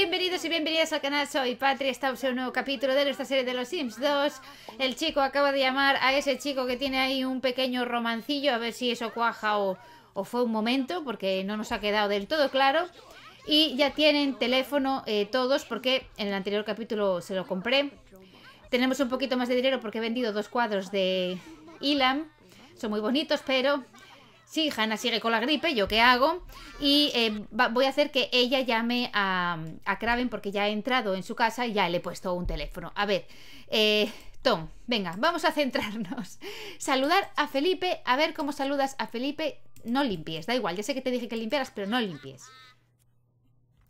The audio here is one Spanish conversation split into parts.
Bienvenidos y bienvenidas al canal, soy Patria, estamos en un nuevo capítulo de nuestra serie de los Sims 2 El chico acaba de llamar a ese chico que tiene ahí un pequeño romancillo, a ver si eso cuaja o, fue un momento, porque no nos ha quedado del todo claro Y ya tienen teléfono eh, todos, porque en el anterior capítulo se lo compré Tenemos un poquito más de dinero porque he vendido dos cuadros de Ilam, son muy bonitos, pero Sí, Hannah sigue con la gripe, ¿yo qué hago? Y eh, voy a hacer que ella llame a, Kraven porque ya ha entrado en su casa y ya le he puesto un teléfono. A ver, eh, Tom, venga, vamos a centrarnos. Saludar a Felipe, a ver cómo saludas a Felipe. No limpies, da igual, ya sé que te dije que limpiaras, pero no limpies.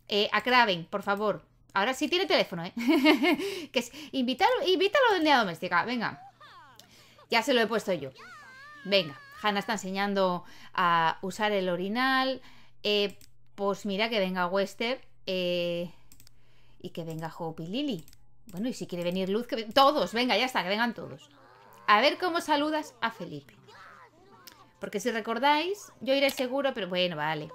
Eh, a Kraven, por favor. Ahora sí tiene teléfono, ¿eh? que es, invítalo, invítalo de doméstica, venga. Ya se lo he puesto yo. Venga. Hannah está enseñando a usar el orinal. Eh, pues mira que venga Wester eh, y que venga Hope y Lily. Bueno, y si quiere venir Luz, que todos, venga, ya está, que vengan todos. A ver cómo saludas a Felipe. Porque si recordáis, yo iré seguro, pero bueno, vale.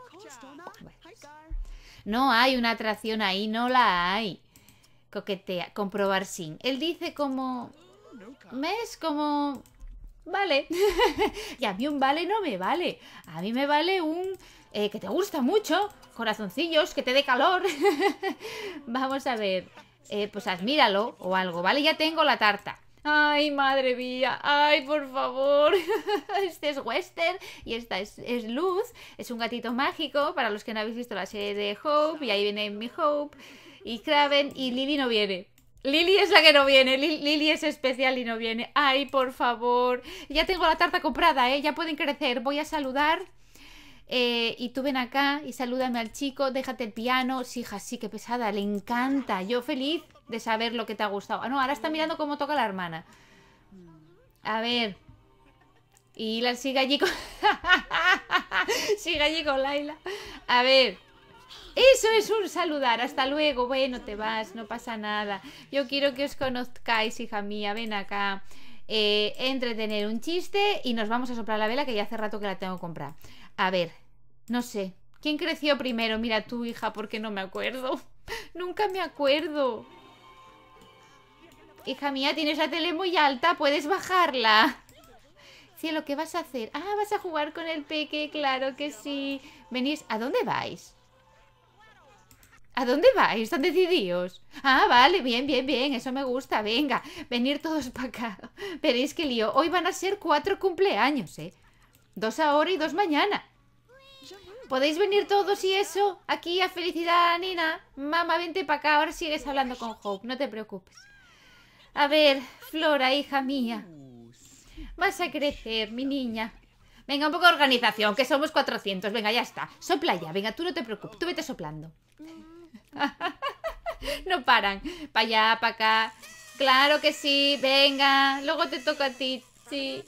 No hay una atracción ahí, no la hay. Coquetea, comprobar sin. Él dice como... ¿Ves? Como vale. y a mí un vale no me vale. A mí me vale un eh, que te gusta mucho, corazoncillos, que te dé calor. Vamos a ver. Eh, pues admíralo o algo, ¿vale? Ya tengo la tarta. Ay, madre mía, ay, por favor. este es Western y esta es, es, Luz. Es un gatito mágico para los que no habéis visto la serie de Hope. Y ahí viene mi Hope. Y Kraven y Lily no viene. Lili es la que no viene, Lili es especial y no viene. Ay, por favor. Ya tengo la tarta comprada, ¿eh? Ya pueden crecer. Voy a saludar. Eh, y tú ven acá y salúdame al chico, déjate el piano. Sí, hija, sí, qué pesada, le encanta. Yo feliz de saber lo que te ha gustado. Ah, no, ahora está mirando cómo toca la hermana. A ver. Y la sigue allí con... sigue allí con Laila. A ver. Eso es un saludar. Hasta luego. Bueno, te vas, no pasa nada. Yo quiero que os conozcáis, hija mía. Ven acá. Eh, entretener un chiste y nos vamos a soplar la vela que ya hace rato que la tengo que comprar. A ver, no sé. ¿Quién creció primero? Mira tú, hija, porque no me acuerdo. Nunca me acuerdo. Hija mía, tienes la tele muy alta, puedes bajarla. Cielo, ¿qué vas a hacer? Ah, vas a jugar con el peque, claro que sí. Venís, ¿a dónde vais? ¿A dónde vais? ¿Están decididos? Ah, vale, bien, bien, bien, eso me gusta. Venga, venir todos para acá. Veréis que lío. Hoy van a ser cuatro cumpleaños, ¿eh? Dos ahora y dos mañana. Podéis venir todos y eso aquí a felicidad, Nina. Mamá, vente para acá. Ahora sigues hablando con Hope, no te preocupes. A ver, Flora, hija mía. Vas a crecer, mi niña. Venga, un poco de organización, que somos 400. Venga, ya está. Sopla ya. Venga, tú no te preocupes. Tú vete soplando. no paran. Para allá, para acá. Claro que sí, venga. Luego te toca a ti. Sí.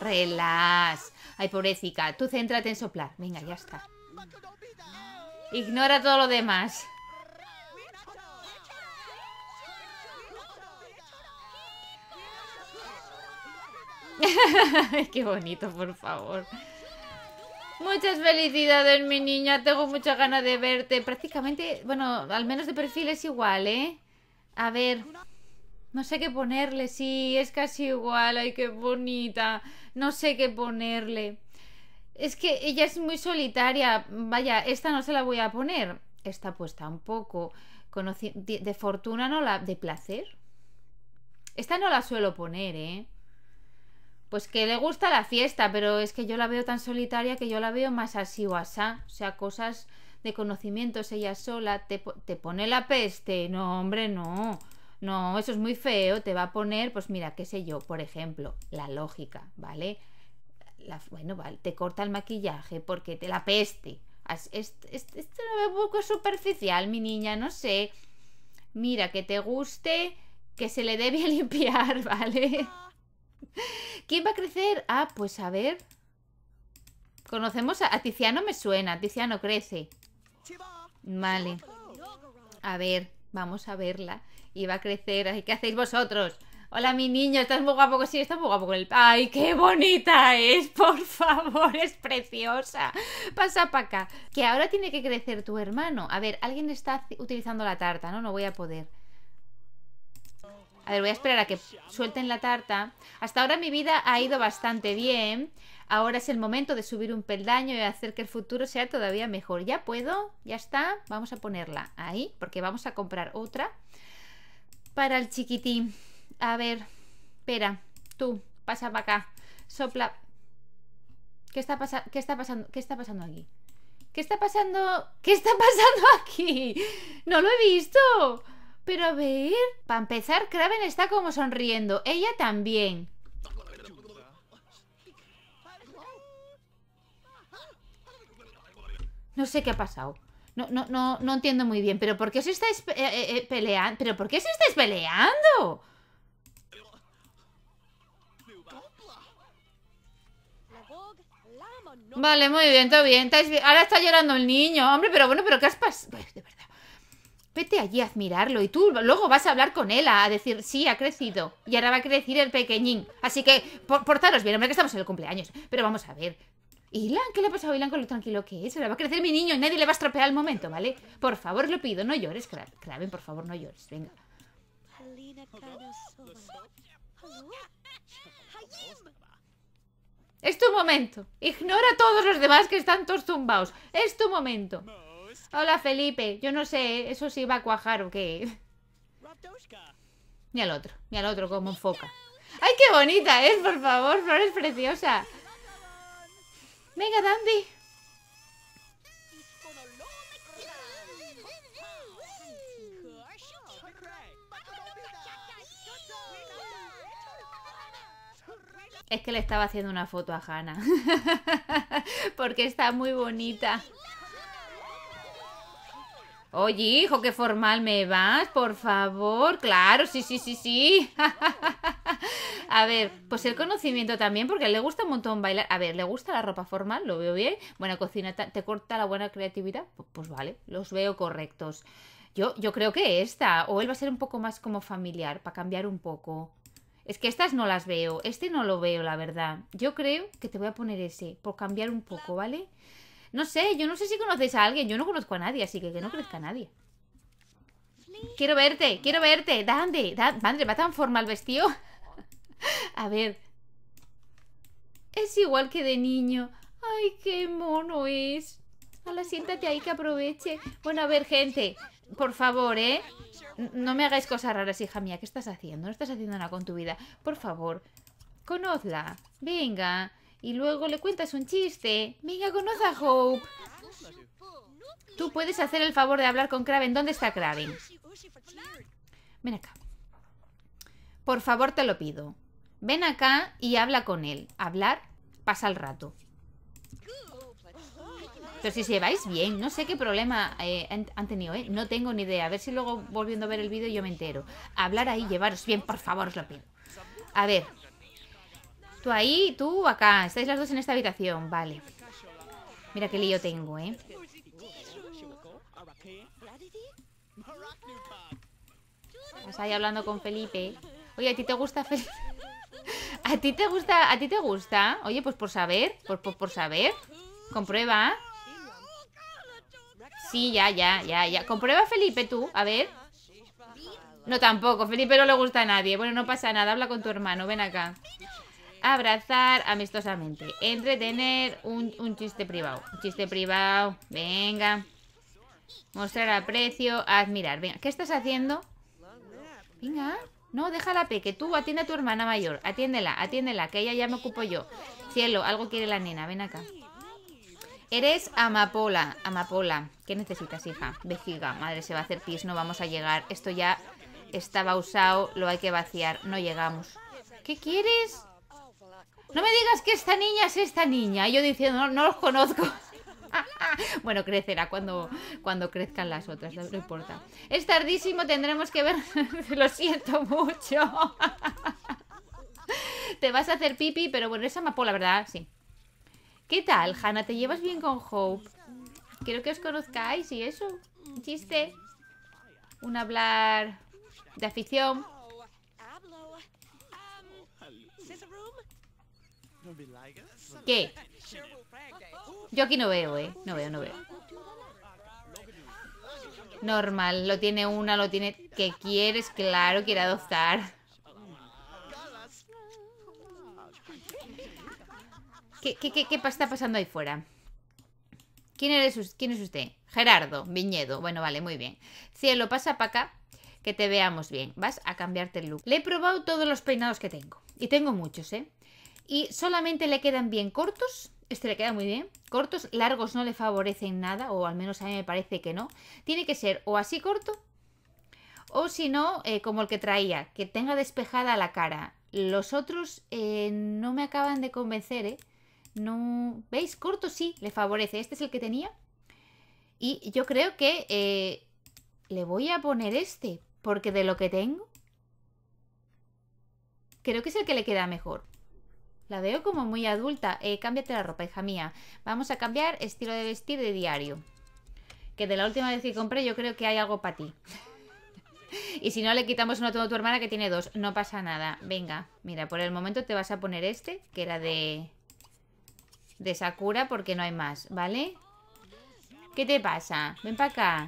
Relax. Ay, pobrecita. Tú céntrate en soplar. Venga, ya está. Ignora todo lo demás. Qué bonito, por favor. Muchas felicidades, mi niña. Tengo mucha ganas de verte. Prácticamente, bueno, al menos de perfil es igual, ¿eh? A ver. No sé qué ponerle. Sí, es casi igual. Ay, qué bonita. No sé qué ponerle. Es que ella es muy solitaria. Vaya, esta no se la voy a poner. Esta pues tampoco. poco de fortuna no la... De placer. Esta no la suelo poner, ¿eh? pues que le gusta la fiesta, pero es que yo la veo tan solitaria que yo la veo más así o asá. O sea, cosas de conocimientos ella sola, te, te pone la peste. No, hombre, no. No, eso es muy feo. Te va a poner, pues mira, qué sé yo, por ejemplo, la lógica, ¿vale? La, bueno, vale, te corta el maquillaje porque te la peste. Esto es, es, un poco superficial, mi niña, no sé. Mira, que te guste, que se le debe limpiar, ¿vale? ¿Quién va a crecer? Ah, pues a ver. Conocemos a, Tiziano, me suena. Tiziano crece. Vale. A ver, vamos a verla. Y va a crecer. ¿Qué hacéis vosotros? Hola, mi niño, estás muy guapo. Sí, estás muy guapo con el. ¡Ay, qué bonita es! Por favor, es preciosa. Pasa para acá. Que ahora tiene que crecer tu hermano. A ver, alguien está utilizando la tarta, ¿no? No voy a poder. A ver, voy a esperar a que suelten la tarta. Hasta ahora mi vida ha ido bastante bien. Ahora es el momento de subir un peldaño y hacer que el futuro sea todavía mejor. Ya puedo, ya está. Vamos a ponerla ahí, porque vamos a comprar otra para el chiquitín. A ver, espera, tú, pasa para acá. Sopla. ¿Qué está, ¿Qué está pasando? ¿Qué está pasando aquí? ¿Qué está pasando? ¿Qué está pasando aquí? No lo he visto. Pero a ver... Para empezar, Kraven está como sonriendo. Ella también. No sé qué ha pasado. No, no, no, entiendo muy bien. ¿Pero por qué os estáis eh, eh, eh, peleando? ¿Pero por qué os estáis peleando? Vale, muy bien, todo bien. Ahora está llorando el niño. Hombre, pero bueno, pero ¿qué has pasado? Vete allí a admirarlo y tú luego vas a hablar con él a decir, sí, ha crecido. Y ahora va a crecer el pequeñín. Así que por, portaros bien, hombre, que estamos en el cumpleaños. Pero vamos a ver. Ilan, ¿qué le ha pasado a Ilan con lo tranquilo que es? Ahora va a crecer mi niño y nadie le va a estropear el momento, ¿vale? Por favor, lo pido, no llores, Craven. por favor, no llores. Venga. Es tu momento. Ignora a todos los demás que están todos tumbados. Es tu momento. Hola, Felipe. Yo no sé, ¿eh? ¿eso sí va a cuajar o qué? Ni al otro, ni al otro como enfoca. ¡Ay, qué bonita es, por favor! Flor es preciosa. Venga, Dandy. Es que le estaba haciendo una foto a Hannah. Porque está muy bonita. Oye, hijo, qué formal me vas, por favor. Claro, sí, sí, sí, sí. a ver, pues el conocimiento también, porque a él le gusta un montón bailar. A ver, le gusta la ropa formal, lo veo bien. Buena cocina, ¿te corta la buena creatividad? Pues, vale, los veo correctos. Yo, yo creo que esta, o él va a ser un poco más como familiar, para cambiar un poco. Es que estas no las veo, este no lo veo, la verdad. Yo creo que te voy a poner ese, por cambiar un poco, ¿vale? No sé, yo no sé si conocéis a alguien. Yo no conozco a nadie, así que que no crezca a nadie. Quiero verte, quiero verte. Dande, dande. va tan formal vestido. a ver. Es igual que de niño. Ay, qué mono es. Hola, siéntate ahí que aproveche. Bueno, a ver, gente. Por favor, ¿eh? No me hagáis cosas raras, hija mía. ¿Qué estás haciendo? No estás haciendo nada con tu vida. Por favor, conozla. Venga y luego le cuentas un chiste. Venga, conoce a Hope. Tú puedes hacer el favor de hablar con Kraven. ¿Dónde está Kraven? Ven acá. Por favor, te lo pido. Ven acá y habla con él. Hablar, pasa el rato. Pero si se lleváis bien, no sé qué problema eh, han tenido, ¿eh? No tengo ni idea. A ver si luego volviendo a ver el vídeo yo me entero. Hablar ahí, llevaros bien, por favor, os lo pido. A ver, ahí, tú acá. Estáis las dos en esta habitación. Vale. Mira qué lío tengo, ¿eh? Estás ahí hablando con Felipe. Oye, ¿a ti te gusta Felipe? ¿A ti te gusta? ¿A ti te gusta? Oye, pues por saber, por, pues, pues por saber. Comprueba. Sí, ya, ya, ya, ya. Comprueba Felipe tú, a ver. No, tampoco. Felipe no le gusta a nadie. Bueno, no pasa nada. Habla con tu hermano. Ven acá abrazar amistosamente, entretener un, chiste privado, un chiste privado, venga, mostrar aprecio, admirar, venga, ¿qué estás haciendo? Venga, no, déjala, Peque, tú atiende a tu hermana mayor, atiéndela, atiéndela, que ella ya me ocupo yo. Cielo, algo quiere la nena, ven acá. Eres amapola, amapola. ¿Qué necesitas, hija? Vejiga, madre, se va a hacer pis, no vamos a llegar. Esto ya estaba usado, lo hay que vaciar, no llegamos. ¿Qué quieres? no me digas que esta niña es esta niña. Y yo diciendo, no, los conozco. bueno, crecerá cuando, cuando crezcan las otras, no, importa. Es tardísimo, tendremos que ver. Lo siento mucho. Te vas a hacer pipi, pero bueno, es la ¿verdad? Sí. ¿Qué tal, Hannah? ¿Te llevas bien con Hope? Quiero que os conozcáis y eso. Un chiste. Un hablar de afición. ¿Qué? Yo aquí no veo, eh. No veo, no veo. Normal, lo tiene una, lo tiene... que quieres? Claro, quiere adoptar. ¿Qué, qué, está pasando ahí fuera? ¿Quién, eres, ¿Quién es usted? Gerardo, viñedo. Bueno, vale, muy bien. Cielo, pasa para acá, que te veamos bien. Vas a cambiarte el look. Le he probado todos los peinados que tengo. Y tengo muchos, ¿eh? Y solamente le quedan bien cortos. Este le queda muy bien. Cortos, largos no le favorecen nada, o al menos a mí me parece que no. Tiene que ser o así corto, o si no, eh, como el que traía, que tenga despejada la cara. Los otros eh, no me acaban de convencer, eh. No... ¿Veis? Corto sí, le favorece. Este es el que tenía. Y yo creo que le voy a poner este, porque de lo que tengo, creo que es el que le queda mejor. La veo como muy adulta. Eh, cámbiate la ropa, hija mía. Vamos a cambiar estilo de vestir de diario. Que de la última vez que compré yo creo que hay algo para ti. y si no, le quitamos uno a tu hermana que tiene dos. No pasa nada. Venga, mira, por el momento te vas a poner este, que era de... De Sakura, porque no hay más, ¿vale? ¿Qué te pasa? Ven para acá.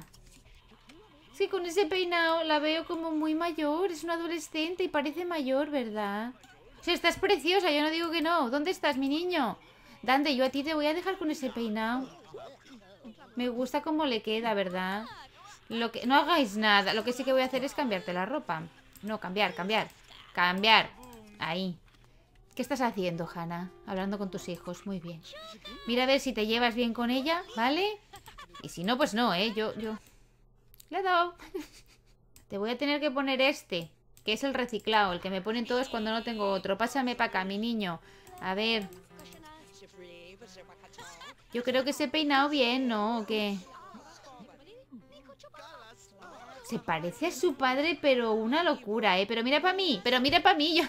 Es que con ese peinado la veo como muy mayor. Es una adolescente y parece mayor, ¿verdad? Si estás preciosa, yo no digo que no. ¿Dónde estás, mi niño? Dante, yo a ti te voy a dejar con ese peinado. Me gusta cómo le queda, ¿verdad? Lo que... No hagáis nada. Lo que sí que voy a hacer es cambiarte la ropa. No, cambiar, cambiar. Cambiar. Ahí. ¿Qué estás haciendo, Hannah? Hablando con tus hijos. Muy bien. Mira a ver si te llevas bien con ella, ¿vale? Y si no, pues no, ¿eh? Yo, yo... Le he te voy a tener que poner este que es el reciclado, el que me ponen todos cuando no tengo otro. Pásame para acá, mi niño. A ver. Yo creo que se he peinado bien, ¿no? ¿O qué? Se parece a su padre, pero una locura, ¿eh? Pero mira para mí, pero mira para mí. Yo...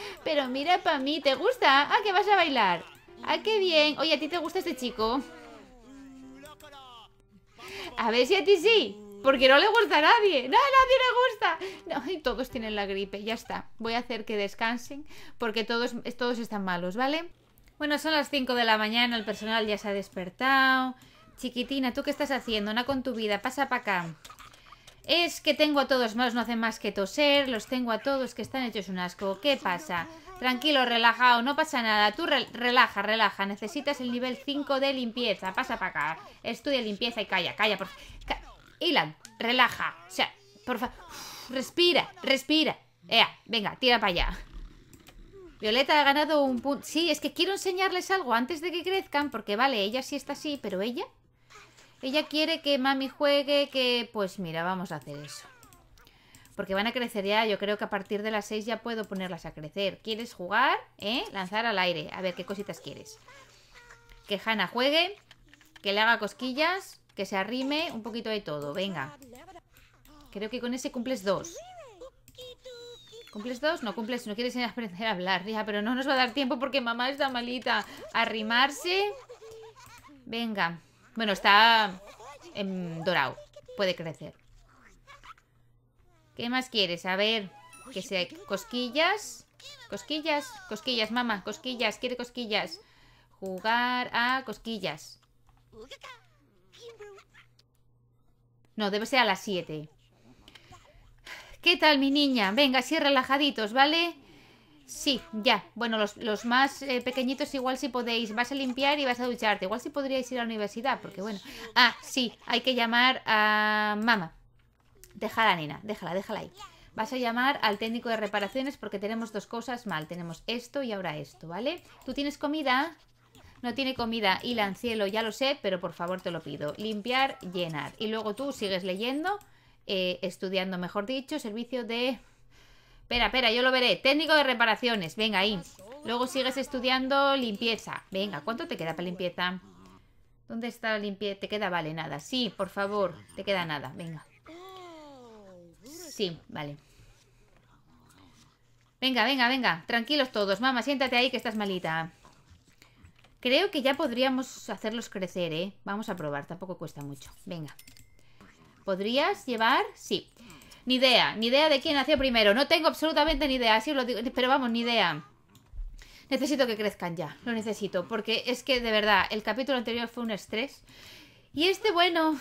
pero mira para mí, ¿te gusta? Ah, que vas a bailar. Ah, qué bien. Oye, ¿a ti te gusta este chico? A ver si a ti sí. Porque no le gusta a nadie. No, a nadie le gusta. No, todos tienen la gripe, ya está. Voy a hacer que descansen porque todos, todos están malos, ¿vale? Bueno, son las 5 de la mañana, el personal ya se ha despertado. Chiquitina, ¿tú qué estás haciendo? Una con tu vida, pasa para acá. Es que tengo a todos malos, no hacen más que toser, los tengo a todos que están hechos un asco. ¿Qué pasa? Tranquilo, relajado, no pasa nada. Tú relaja, relaja. Necesitas el nivel 5 de limpieza. Pasa para acá. Estudia limpieza y calla, calla. Por... Ilan, relaja. O sea, por favor. Respira, respira. Ea, venga, tira para allá. Violeta ha ganado un punto. Sí, es que quiero enseñarles algo antes de que crezcan, porque vale, ella sí está así, pero ella. Ella quiere que mami juegue, que. Pues mira, vamos a hacer eso. Porque van a crecer ya, yo creo que a partir de las seis ya puedo ponerlas a crecer. ¿Quieres jugar? ¿Eh? Lanzar al aire. A ver, ¿qué cositas quieres? Que Hannah juegue, que le haga cosquillas, que se arrime un poquito de todo, venga. Creo que con ese cumples dos. ¿Cumples dos? No cumples, no quieres aprender a hablar, ya, pero no nos va a dar tiempo porque mamá está malita. Arrimarse. Venga. Bueno, está en dorado. Puede crecer. ¿Qué más quieres? A ver, que se cosquillas. Cosquillas, cosquillas, mamá, cosquillas, quiere cosquillas. Jugar a cosquillas. No, debe ser a las 7. ¿Qué tal, mi niña? Venga, así relajaditos, ¿vale? Sí, ya. Bueno, los, más eh, pequeñitos igual si podéis. Vas a limpiar y vas a ducharte. Igual si podríais ir a la universidad, porque bueno. Ah, sí, hay que llamar a mamá. Déjala, nena, déjala, déjala ahí. Vas a llamar al técnico de reparaciones porque tenemos dos cosas mal. Tenemos esto y ahora esto, ¿vale? ¿Tú tienes comida? No tiene comida y la ancielo, ya lo sé, pero por favor te lo pido. Limpiar, llenar. Y luego tú sigues leyendo, eh, estudiando, mejor dicho, servicio de... Espera, espera, yo lo veré. Técnico de reparaciones, venga ahí. Luego sigues estudiando limpieza. Venga, ¿cuánto te queda para limpieza? ¿Dónde está la limpieza? ¿Te queda? Vale, nada. Sí, por favor, te queda nada. Venga. Sí, vale. Venga, venga, venga. Tranquilos todos. Mamá, siéntate ahí que estás malita. Creo que ya podríamos hacerlos crecer, ¿eh? Vamos a probar, tampoco cuesta mucho. Venga. ¿Podrías llevar? Sí. Ni idea, ni idea de quién nació primero. No tengo absolutamente ni idea, así lo Pero vamos, ni idea. Necesito que crezcan ya, lo necesito. Porque es que, de verdad, el capítulo anterior fue un estrés. Y este, bueno,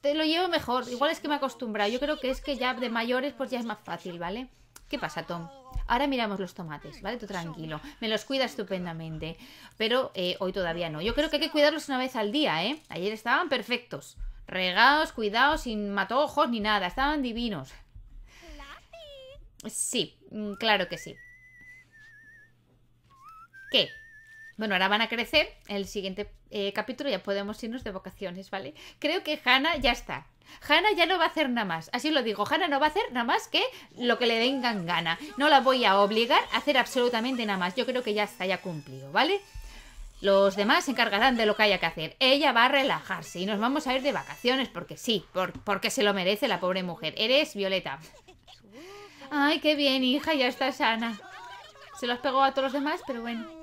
te lo llevo mejor. Igual es que me he acostumbrado. Yo creo que es que ya de mayores, pues ya es más fácil, ¿vale? ¿Qué pasa, Tom? Ahora miramos los tomates, ¿vale? Tú tranquilo. Me los cuida estupendamente. Pero eh, hoy todavía no. Yo creo que hay que cuidarlos una vez al día, ¿eh? Ayer estaban perfectos. Regados, cuidados, sin matojos ni nada. Estaban divinos. Sí, mm, claro que sí. ¿Qué? Bueno, ahora van a crecer. En el siguiente eh, capítulo ya podemos irnos de vacaciones, ¿vale? Creo que Hannah ya está. Hannah ya no va a hacer nada más. Así lo digo, Hanna no va a hacer nada más que lo que le vengan gana. No la voy a obligar a hacer absolutamente nada más. Yo creo que ya está, ya cumplido, ¿vale? Los demás se encargarán de lo que haya que hacer. Ella va a relajarse y nos vamos a ir de vacaciones porque sí, porque se lo merece la pobre mujer. Eres Violeta. Ay, qué bien, hija, ya está sana. Se los pegó a todos los demás, pero bueno.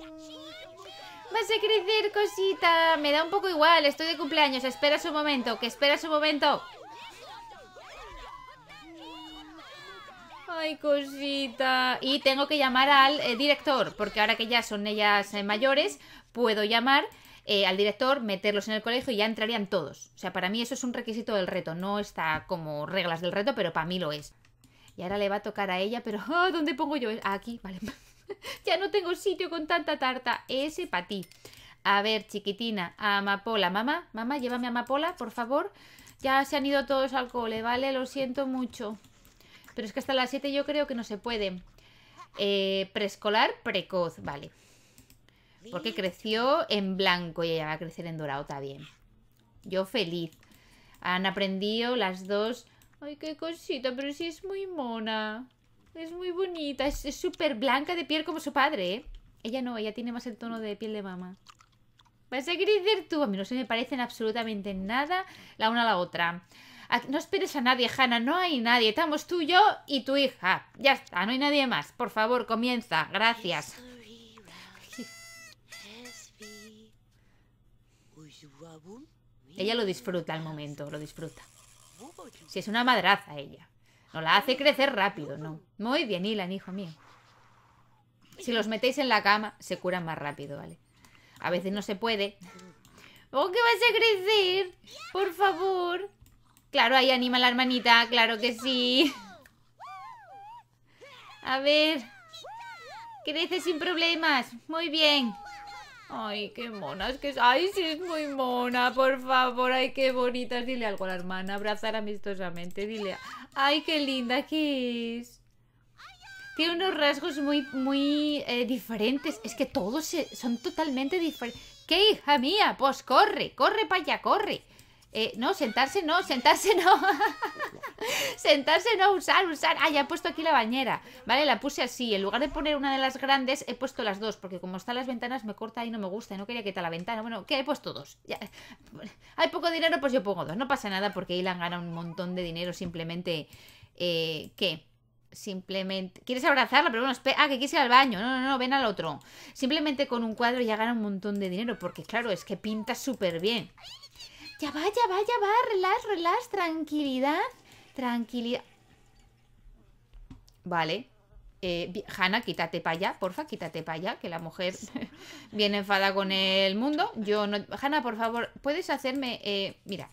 Vas a crecer, cosita. Me da un poco igual, estoy de cumpleaños. Espera su momento, que espera su momento. Ay, cosita. Y tengo que llamar al eh, director, porque ahora que ya son ellas eh, mayores, puedo llamar eh, al director, meterlos en el colegio y ya entrarían todos. O sea, para mí eso es un requisito del reto. No está como reglas del reto, pero para mí lo es. Y ahora le va a tocar a ella, pero ah, ¿dónde pongo yo? Aquí, vale. ya no tengo sitio con tanta tarta. Ese para ti. A ver, chiquitina, amapola. Mamá, mamá, llévame amapola, por favor. Ya se han ido todos al cole, ¿vale? Lo siento mucho. Pero es que hasta las 7 yo creo que no se puede. Eh, preescolar precoz, vale. Porque creció en blanco y ella va a crecer en dorado también. Yo feliz. Han aprendido las dos. Ay, qué cosita, pero si es muy mona. Es muy bonita, es súper blanca de piel como su padre, ¿eh? Ella no, ella tiene más el tono de piel de mamá. ¿Vas a crecer tú? A mí no se me parecen absolutamente nada la una a la otra. No esperes a nadie, Hanna, no hay nadie. Estamos tú, yo y tu hija. Ya está, no hay nadie más. Por favor, comienza. Gracias. Ella lo disfruta al momento, lo disfruta. Si es una madraza ella. No la hace crecer rápido, ¿no? Muy bien, Ilan, hijo mío. Si los metéis en la cama, se curan más rápido, ¿vale? A veces no se puede. ¿Oh, que vas a crecer? Por favor. Claro, ahí anima la hermanita, claro que sí. A ver. Crece sin problemas. Muy bien. Ay, qué monas que es. Ay, sí es muy mona, por favor. Ay, qué bonitas. Dile algo a la hermana. Abrazar amistosamente. Dile. Ay, qué linda que es. Tiene unos rasgos muy, muy eh, diferentes. Es que todos son totalmente diferentes. ¿Qué, hija mía? Pues corre, corre para allá, corre. Eh, no, sentarse no, sentarse no. sentarse no, usar, usar. Ah, ya he puesto aquí la bañera. Vale, la puse así. En lugar de poner una de las grandes, he puesto las dos. Porque como están las ventanas, me corta y no me gusta. Y no quería quitar la ventana. Bueno, que he puesto dos. Ya. Hay poco dinero, pues yo pongo dos. No pasa nada porque Ilan gana un montón de dinero simplemente. Eh, ¿Qué? simplemente. ¿Quieres abrazarla? Pero bueno, espera. Ah, que quise ir al baño. No, no, no, ven al otro. Simplemente con un cuadro ya gana un montón de dinero. Porque claro, es que pinta súper bien. Ya vaya, ya va, ya va. Tranquilidad. Tranquilidad. Vale. Eh, Hanna, quítate para allá, porfa, quítate para allá, que la mujer viene enfada con el mundo. Yo no. Hanna, por favor, puedes hacerme. Eh, mira.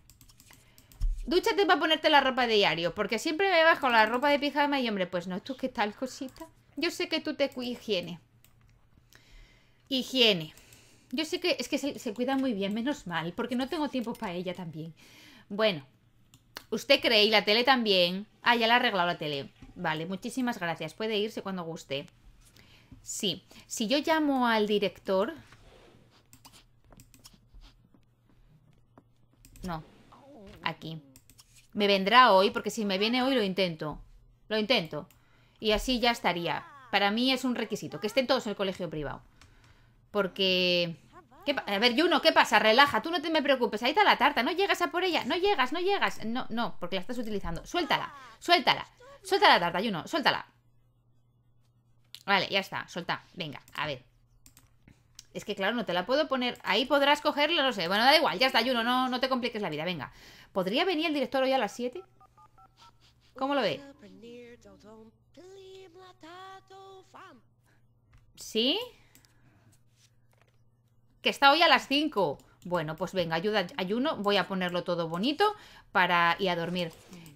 Dúchate para ponerte la ropa de diario, porque siempre me vas con la ropa de pijama y, hombre, pues no, tú qué tal cosita. Yo sé que tú te higiene. Higiene. Yo sé que es que se, se cuida muy bien, menos mal, porque no tengo tiempo para ella también. Bueno, ¿usted cree y la tele también? Ah, ya la ha arreglado la tele. Vale, muchísimas gracias. Puede irse cuando guste. Sí, si yo llamo al director... No, aquí. Me vendrá hoy, porque si me viene hoy lo intento. Lo intento. Y así ya estaría. Para mí es un requisito, que estén todos en el colegio privado. Porque... a ver, Juno, ¿qué pasa? Relaja, tú no te me preocupes, ahí está la tarta, no llegas a por ella, no llegas, no llegas. No, no, porque la estás utilizando. Suéltala, suéltala, Suéltala, la tarta, Juno, suéltala. Vale, ya está, suelta, venga, a ver. Es que claro, no te la puedo poner, ahí podrás cogerla, no sé. Bueno, da igual, ya está, Juno, no, no te compliques la vida, venga. ¿Podría venir el director hoy a las 7? ¿Cómo lo ve? ¿Sí? que está hoy a las 5. Bueno, pues venga, ayuda, ayuno, voy a ponerlo todo bonito para y a dormir.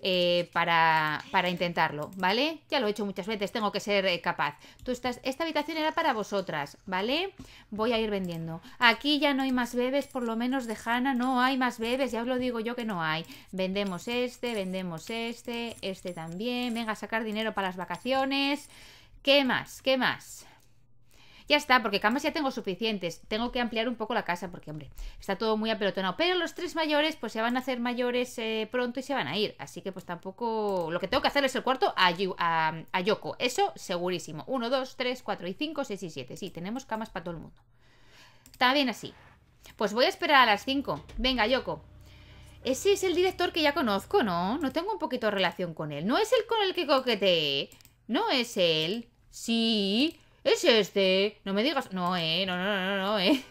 Eh, para, para, intentarlo, ¿vale? Ya lo he hecho muchas veces, tengo que ser eh, capaz. Tú estás, esta habitación era para vosotras, ¿vale? Voy a ir vendiendo. Aquí ya no hay más bebés, por lo menos de Hanna no hay más bebés, ya os lo digo yo que no hay. Vendemos este, vendemos este, este también. Venga, a sacar dinero para las vacaciones. ¿Qué más? ¿Qué más? Ya está, porque camas ya tengo suficientes. Tengo que ampliar un poco la casa porque, hombre, está todo muy apelotonado. Pero los tres mayores, pues se van a hacer mayores eh, pronto y se van a ir. Así que, pues tampoco... Lo que tengo que hacer es el cuarto a, Yoko. Eso segurísimo. Uno, dos, tres, cuatro y cinco, seis y siete. Sí, tenemos camas para todo el mundo. Está bien así. Pues voy a esperar a las cinco. Venga, Yoko. Ese es el director que ya conozco, ¿no? No tengo un poquito de relación con él. No es el con el que coqueteé. No es él. Sí. ¿Es este? No me digas... No, eh, no, no, no, no, eh.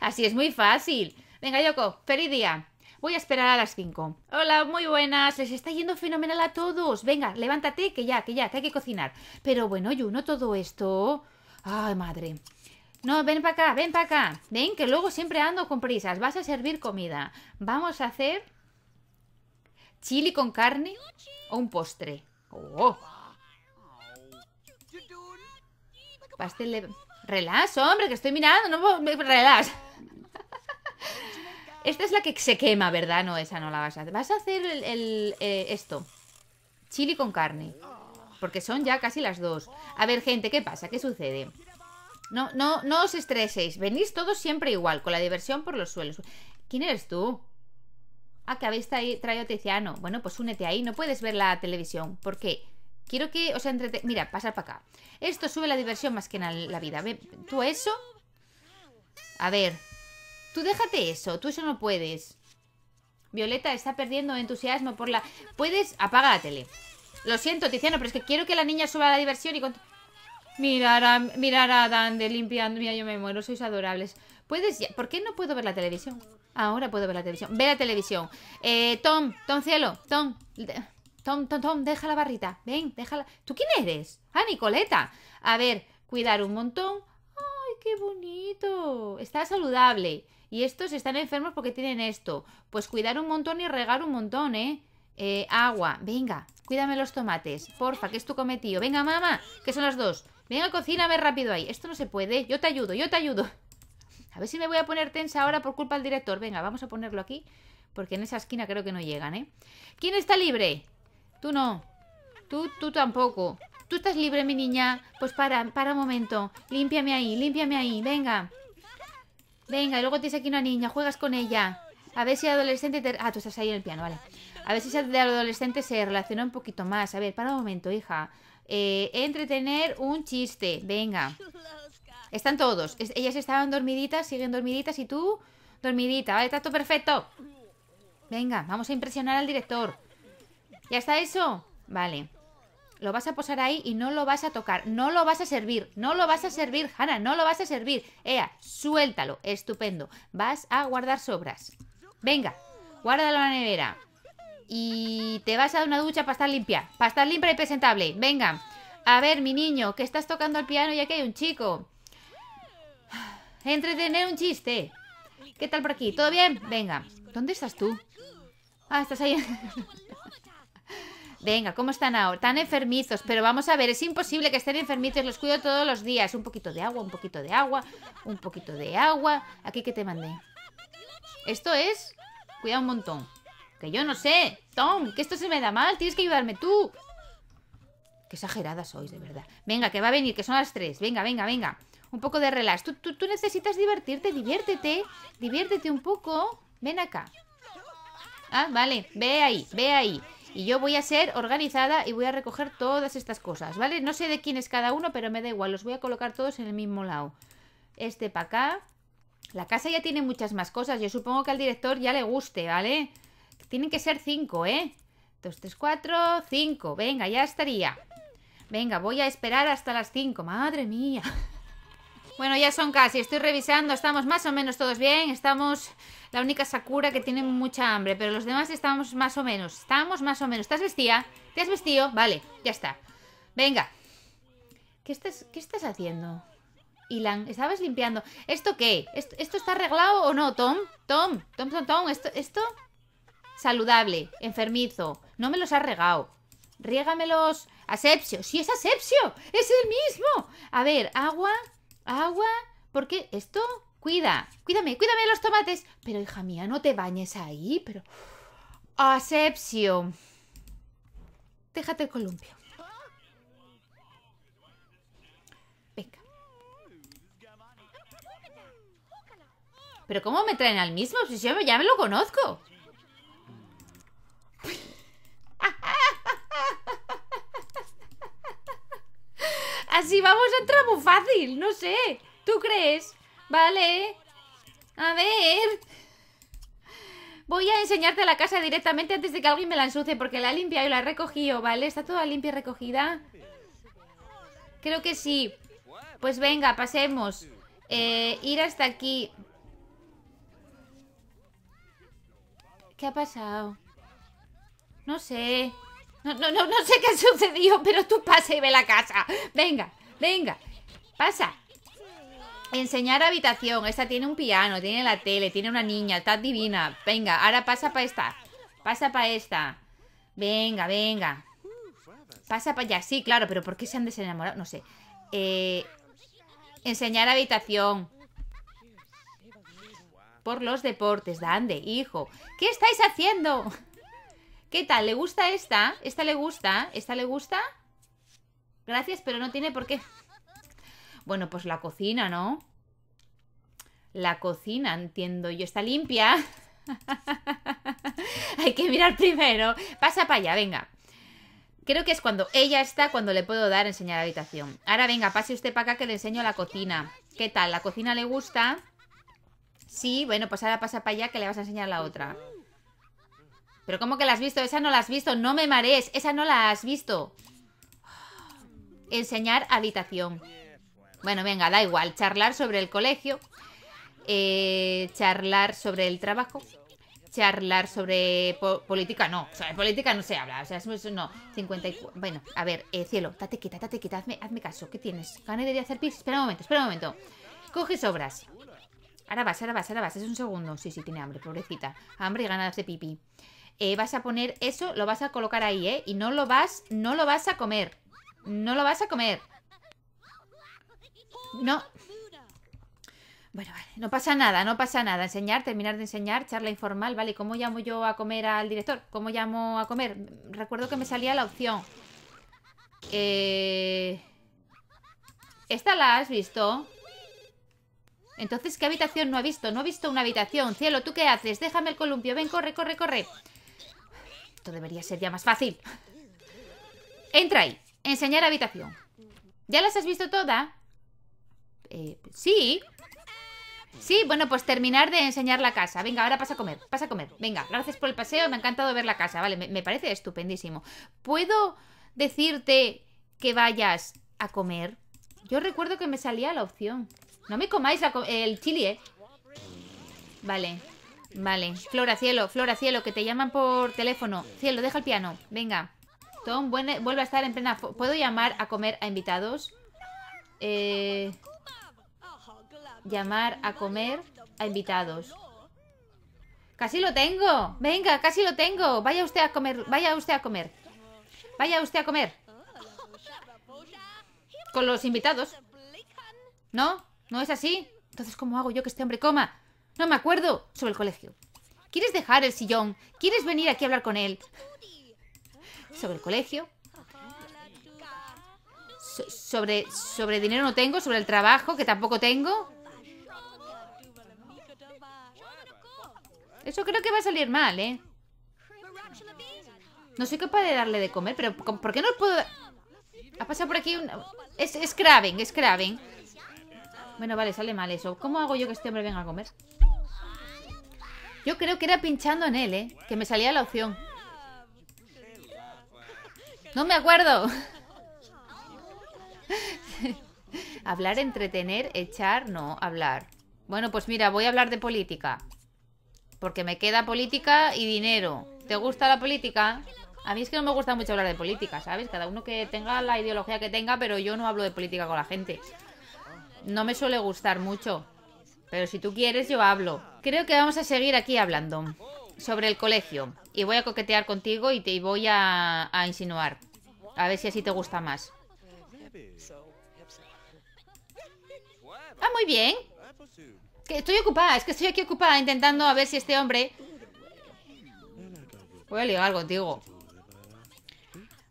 Así es muy fácil. Venga, Yoko, feliz día. Voy a esperar a las 5. Hola, muy buenas. Les está yendo fenomenal a todos. Venga, levántate, que ya, que ya, que hay que cocinar. Pero bueno, yo No todo esto... Ay, madre. No, ven para acá, ven para acá. Ven, que luego siempre ando con prisas. Vas a servir comida. Vamos a hacer chili con carne o un postre. ¡Oh! Pastel hombre, que estoy mirando, no Esta es la que se quema, ¿verdad? No, esa no la vas a hacer. Vas a hacer el, eh, esto. Chili con carne. Porque son ya casi las dos. A ver, gente, ¿qué pasa? ¿Qué sucede? No, no, no os estreséis. Venís todos siempre igual, con la diversión por los suelos. ¿Quién eres tú? Ah, que habéis traído Tiziano. Bueno, pues únete ahí. No puedes ver la televisión. ¿Por qué? Quiero que, o sea, entrete... Mira, pasa para acá. Esto sube la diversión más que la vida. tú eso. A ver. Tú déjate eso. Tú eso no puedes. Violeta está perdiendo entusiasmo por la... Puedes... Apaga la tele. Lo siento, Tiziano, pero es que quiero que la niña suba la diversión y... Mirar a, mirar a Dan de limpiando. Mira, yo me muero. Sois adorables. ¿Puedes ya? ¿Por qué no puedo ver la televisión? Ahora puedo ver la televisión. Ve la televisión. Eh, Tom, Tom Cielo, Tom. Tom, Tom, Tom, deja la barrita. Ven, déjala. ¿Tú quién eres? Ah, Nicoleta. A ver, cuidar un montón. ¡Ay, qué bonito! Está saludable. Y estos están enfermos porque tienen esto. Pues cuidar un montón y regar un montón, ¿eh? eh agua. Venga, cuídame los tomates. Porfa, que es tu cometido. Venga, mamá, que son las dos. Venga, cocíname rápido ahí. Esto no se puede. Yo te ayudo, yo te ayudo. A ver si me voy a poner tensa ahora por culpa del director. Venga, vamos a ponerlo aquí. Porque en esa esquina creo que no llegan, ¿eh? ¿Quién está libre? Tú no. Tú, tú tampoco. Tú estás libre, mi niña. Pues para, para un momento. Límpiame ahí, límpiame ahí. Venga. Venga, y luego tienes aquí una niña. Juegas con ella. A ver si adolescente... Ah, tú estás ahí en el piano, vale. A ver si de adolescente se relaciona un poquito más. A ver, para un momento, hija. Eh, entretener un chiste. Venga. Están todos. ellas estaban dormiditas, siguen dormiditas y tú dormidita. Vale, trato perfecto. Venga, vamos a impresionar al director. ¿Ya está eso? Vale. Lo vas a posar ahí y no lo vas a tocar. No lo vas a servir. No lo vas a servir, Hanna. No lo vas a servir. Ea, suéltalo. Estupendo. Vas a guardar sobras. Venga, guárdalo en la nevera. Y te vas a dar una ducha para estar limpia. Para estar limpia y presentable. Venga. A ver, mi niño, que estás tocando el piano y aquí hay un chico. Entretener un chiste. ¿Qué tal por aquí? ¿Todo bien? Venga. ¿Dónde estás tú? Ah, estás ahí. Venga, ¿cómo están ahora? Tan enfermizos, pero vamos a ver, es imposible que estén enfermizos, los cuido todos los días. Un poquito de agua, un poquito de agua, un poquito de agua. Aquí que te mandé. Esto es... Cuida un montón. Que yo no sé. Tom, que esto se me da mal, tienes que ayudarme tú. Qué exagerada sois, de verdad. Venga, que va a venir, que son las tres. Venga, venga, venga. Un poco de relax. Tú, tú necesitas divertirte, diviértete. Diviértete un poco. Ven acá. Ah, vale. Ve ahí, ve ahí. Y yo voy a ser organizada y voy a recoger todas estas cosas, ¿vale? No sé de quién es cada uno, pero me da igual, los voy a colocar todos en el mismo lado. Este para acá. La casa ya tiene muchas más cosas, yo supongo que al director ya le guste, ¿vale? Tienen que ser cinco, ¿eh? Dos, tres, cuatro, cinco. Venga, ya estaría. Venga, voy a esperar hasta las cinco. Madre mía. Bueno, ya son casi, estoy revisando, estamos más o menos todos bien, estamos la única Sakura que tiene mucha hambre, pero los demás estamos más o menos. Estamos más o menos. ¿Estás vestida? ¿Te has vestido? Vale, ya está. Venga. ¿Qué estás, qué estás haciendo? Ilan, ¿estabas limpiando? ¿Esto qué? ¿Esto, está arreglado o no, Tom? Tom, Tom, Tom, Tom, ¿esto, esto? Saludable, enfermizo. No me los has regado. Riégamelos. Asepsio. Sí, es asepsio. Es el mismo. A ver, agua, agua. ¿Por qué? ¿Esto? cuida, cuídame, cuídame los tomates. Pero hija mía, no te bañes ahí, pero... Asepsio. Déjate el columpio. Venga. Pero ¿cómo me traen al mismo? Si yo ya me lo conozco. Así vamos a entrar fácil, no sé. ¿Tú crees? Vale. A ver. Voy a enseñarte la casa directamente antes de que alguien me la ensuce, porque la he limpiado y la he recogido, ¿vale? Está toda limpia y recogida. Creo que sí. Pues venga, pasemos. Eh, ir hasta aquí. ¿Qué ha pasado? No sé. No, no, no, no sé qué ha sucedido, pero tú pasa y ve la casa. Venga, venga. Pasa. Enseñar habitación. Esta tiene un piano, tiene la tele, tiene una niña, está divina. Venga, ahora pasa para esta. Pasa para esta. Venga, venga. Pasa para allá. Sí, claro, pero ¿por qué se han desenamorado? No sé. Eh, enseñar habitación. Por los deportes, Dande, hijo. ¿Qué estáis haciendo? ¿Qué tal? ¿Le gusta esta? ¿Esta le gusta? ¿Esta le gusta? Gracias, pero no tiene por qué. Bueno, pues la cocina, ¿no? La cocina, entiendo yo, está limpia. Hay que mirar primero. Pasa para allá, venga. Creo que es cuando ella está, cuando le puedo dar enseñar habitación. Ahora venga, pase usted para acá que le enseño la cocina. ¿Qué tal? ¿La cocina le gusta? Sí, bueno, pues ahora pasa para allá que le vas a enseñar la otra. Pero ¿cómo que la has visto? Esa no la has visto, no me marees, esa no la has visto. Enseñar habitación. Bueno, venga, da igual. Charlar sobre el colegio. Eh, charlar sobre el trabajo. Charlar sobre política, no. O política no se habla. O sea, eso no. 54. Bueno, a ver, eh, cielo, date quieta, date quieta. Hazme, hazme caso. ¿Qué tienes? ¿Gané de hacer pis? Espera un momento, espera un momento. Coges obras. Ahora vas, ahora vas, ahora vas. Es un segundo. Sí, sí, tiene hambre, pobrecita. Hambre y ganas de pipí. Eh, vas a poner eso, lo vas a colocar ahí, ¿eh? Y no lo vas, no lo vas a comer. No lo vas a comer. No. Bueno, vale, no pasa nada, no pasa nada. Enseñar, terminar de enseñar, charla informal, ¿vale? ¿Cómo llamo yo a comer al director? ¿Cómo llamo a comer? Recuerdo que me salía la opción. Eh... ¿Esta la has visto? Entonces, ¿qué habitación no ha visto? No ha visto una habitación. Cielo, ¿tú qué haces? Déjame el columpio. Ven, corre, corre, corre. Esto debería ser ya más fácil. Entra ahí. Enseñar habitación. ¿Ya las has visto todas? Eh, pues, sí. Sí, bueno, pues terminar de enseñar la casa. Venga, ahora pasa a comer, pasa a comer. Venga, gracias por el paseo, me ha encantado ver la casa. Vale, me, parece estupendísimo. ¿Puedo decirte que vayas a comer? Yo recuerdo que me salía la opción. No me comáis el chili, ¿eh? Vale, vale. Flora, cielo, Flora, cielo, que te llaman por teléfono. Cielo, deja el piano. Venga. Tom vuelve a estar en plena... ¿Puedo llamar a comer a invitados? Eh llamar a comer a invitados. ¡Casi lo tengo! ¡Venga, casi lo tengo! Vaya usted a comer, vaya usted a comer. Vaya usted a comer. Con los invitados. ¿No? ¿No es así? Entonces, ¿cómo hago yo que este hombre coma? No me acuerdo. Sobre el colegio. ¿Quieres dejar el sillón? ¿Quieres venir aquí a hablar con él? Sobre el colegio. sobre, sobre dinero no tengo. Sobre el trabajo, que tampoco tengo. Eso creo que va a salir mal, ¿eh? No soy capaz de darle de comer, pero ¿por qué no puedo...? Ha pasado por aquí un... Es, es es Kraven. Bueno, vale, sale mal eso. ¿Cómo hago yo que este hombre venga a comer? Yo creo que era pinchando en él, ¿eh? Que me salía la opción. No me acuerdo. hablar, entretener, echar, no, hablar. Bueno, pues mira, voy a hablar de política. Porque me queda política y dinero. ¿Te gusta la política? A mí es que no me gusta mucho hablar de política, ¿sabes? Cada uno que tenga la ideología que tenga, pero yo no hablo de política con la gente. No me suele gustar mucho. Pero si tú quieres, yo hablo. Creo que vamos a seguir aquí hablando sobre el colegio. Y voy a coquetear contigo y te voy a, insinuar. A ver si así te gusta más. Ah, muy bien estoy ocupada, es que estoy aquí ocupada intentando a ver si este hombre... Voy a ligar contigo.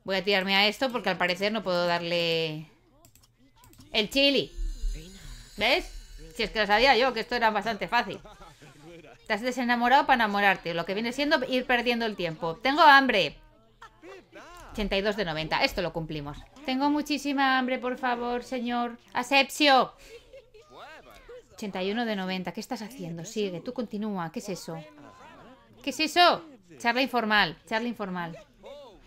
Voy a tirarme a esto porque al parecer no puedo darle... El chili. ¿Ves? Si es que lo sabía yo, que esto era bastante fácil. Te has desenamorado para enamorarte, lo que viene siendo ir perdiendo el tiempo. Tengo hambre. 82 de 90, esto lo cumplimos. Tengo muchísima hambre, por favor, señor. Asepsio. 81 de 90. ¿Qué estás haciendo? Sigue, tú continúa. ¿Qué es eso? ¿Qué es eso? Charla informal, charla informal.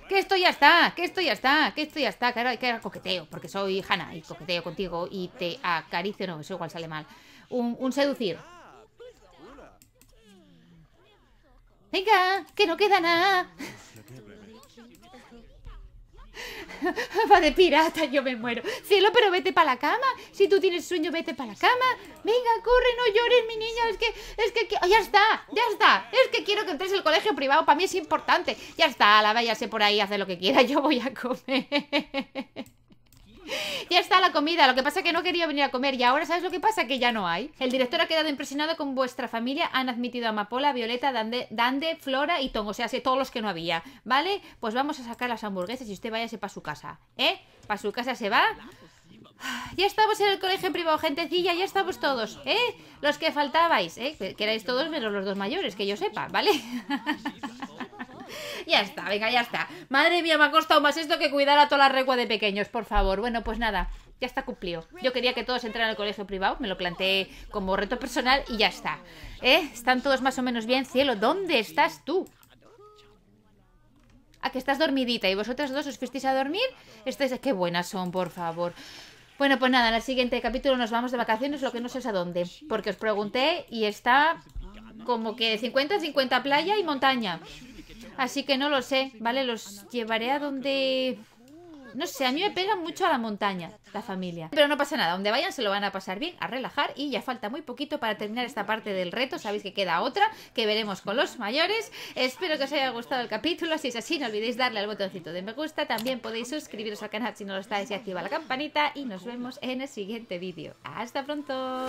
Que esto ya está, que esto ya está, que esto ya está. Que ahora, que coqueteo, porque soy hannah y coqueteo contigo y te acaricio. No, eso igual sale mal. Un, un seducir. Venga, que no queda nada. Va de pirata, yo me muero. Cielo, pero vete para la cama. Si tú tienes sueño, vete para la cama. Venga, corre, no llores, mi niña. Es que, es que, ya está, ya está. Es que quiero que entres el colegio privado. Para mí es importante. Ya está, la váyase por ahí, hace lo que quiera. Yo voy a comer. ya está la comida. Lo que pasa es que no quería venir a comer y ahora ¿sabes lo que pasa? Que ya no hay. El director ha quedado impresionado con vuestra familia. Han admitido a Amapola, Violeta, Dande, Dande Flora y Tongo. O sea, todos los que no había. ¿Vale? Pues vamos a sacar las hamburguesas y usted váyase para su casa. ¿Eh? Para su casa se va. Ya estamos en el colegio privado, gentecilla, ya estamos todos, ¿eh? Los que faltabais, ¿eh? Que todos menos los dos mayores, que yo sepa, ¿vale? ya está, venga, ya está. Madre mía, me ha costado más esto que cuidar a toda la regua de pequeños, por favor. Bueno, pues nada, ya está cumplido. Yo quería que todos entraran al colegio privado, me lo planteé como reto personal y ya está. ¿Eh? Están todos más o menos bien, cielo. ¿Dónde estás tú? Ah, que estás dormidita y vosotras dos os fuisteis a dormir. Estáis... Qué buenas son, por favor. Bueno, pues nada, en el siguiente capítulo nos vamos de vacaciones, lo que no sé es a dónde. Porque os pregunté y está como que 50-50 playa y montaña. Así que no lo sé, ¿vale? Los llevaré a donde... No sé, a mí me pega mucho a la montaña, la familia. Pero no pasa nada, donde vayan se lo van a pasar bien, a relajar y ya falta muy poquito para terminar esta parte del reto. Sabéis que queda otra que veremos con los mayores. Espero que os haya gustado el capítulo. Si es así, no olvidéis darle al botoncito de me gusta. También podéis suscribiros al canal si no lo estáis y activa la campanita. Y nos vemos en el siguiente vídeo. ¡Hasta pronto!